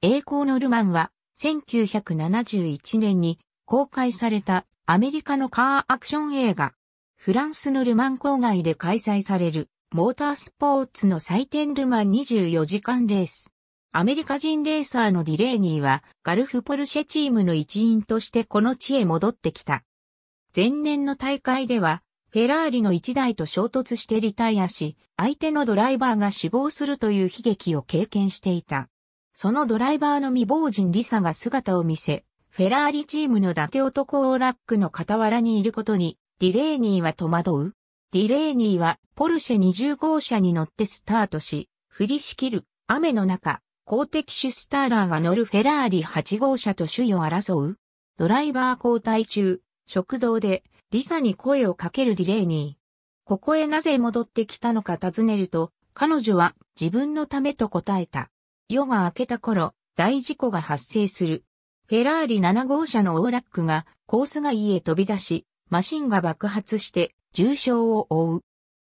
栄光のルマンは1971年に公開されたアメリカのカーアクション映画。フランスのルマン郊外で開催されるモータースポーツの祭典ルマン24時間レース。アメリカ人レーサーのディレーニーはガルフポルシェチームの一員としてこの地へ戻ってきた。前年の大会ではフェラーリの1台と衝突してリタイアし、相手のドライバーが死亡するという悲劇を経験していた。そのドライバーの未亡人リサが姿を見せ、フェラーリチームの伊達男オーラックの傍らにいることに、ディレーニーは戸惑う。ディレーニーはポルシェ20号車に乗ってスタートし、降りしきる雨の中、公的主スターラーが乗るフェラーリ8号車と首位を争う。ドライバー交代中、食堂でリサに声をかけるディレーニー。ここへなぜ戻ってきたのか尋ねると、彼女は自分のためと答えた。夜が明けた頃、大事故が発生する。フェラーリ7号車のオーラックがコース外へ飛び出し、マシンが爆発して重傷を負う。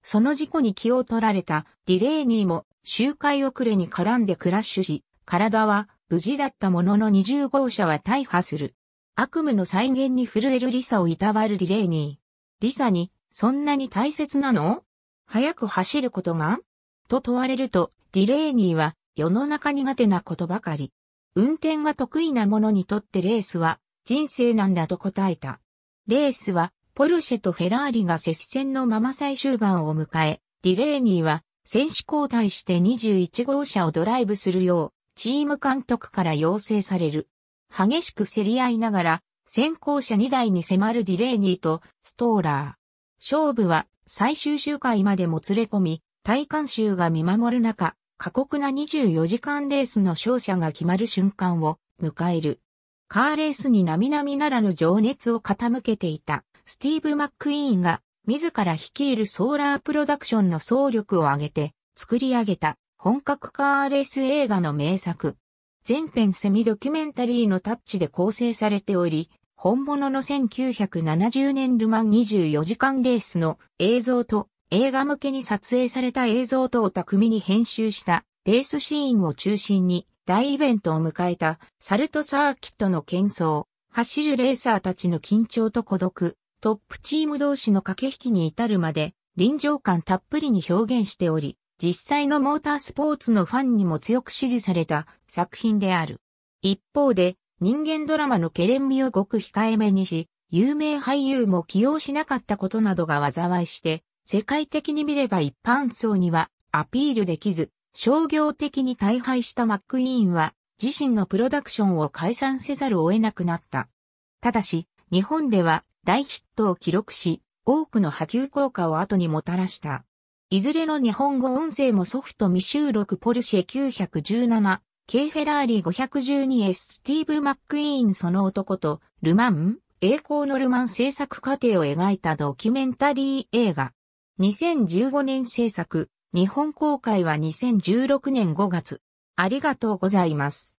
その事故に気を取られたディレーニーも周回遅れに絡んでクラッシュし、体は無事だったものの20号車は大破する。悪夢の再現に震えるリサをいたわるディレーニー。リサに、そんなに大切なの早く走ることがと問われると、ディレーニーは世の中苦手なことばかり。運転が得意な者にとってレースは人生なんだと答えた。レースはポルシェとフェラーリが接戦のまま最終盤を迎え、ディレーニーは選手交代して21号車をドライブするようチーム監督から要請される。激しく競り合いながら先行車2台に迫るディレーニーとストーラー。勝負は最終周回までもつれ込み、体感衆が見守る中、過酷な24時間レースの勝者が決まる瞬間を迎える。カーレースに並々ならぬ情熱を傾けていたスティーブ・マックイーンが自ら率いるソーラープロダクションの総力を挙げて作り上げた本格カーレース映画の名作。全編セミドキュメンタリーのタッチで構成されており、本物の1970年ルマン24時間レースの映像と映画向けに撮影された映像等を巧みに編集したレースシーンを中心に大イベントを迎えたサルトサーキットの喧騒、走るレーサーたちの緊張と孤独、トップチーム同士の駆け引きに至るまで臨場感たっぷりに表現しており、実際のモータースポーツのファンにも強く支持された作品である。一方で人間ドラマのケレン味をごく控えめにし、有名俳優も起用しなかったことなどが災いして、世界的に見れば一般層にはアピールできず、商業的に大敗したマックイーンは自身のプロダクションを解散せざるを得なくなった。ただし、日本では大ヒットを記録し、多くの波及効果を後にもたらした。いずれの日本語音声もソフト未収録ポルシェ917、K フェラーリ 512S スティーブ・マックイーンその男と、ルマン、栄光のルマン制作過程を描いたドキュメンタリー映画。2015年制作、日本公開は2016年5月。ありがとうございます。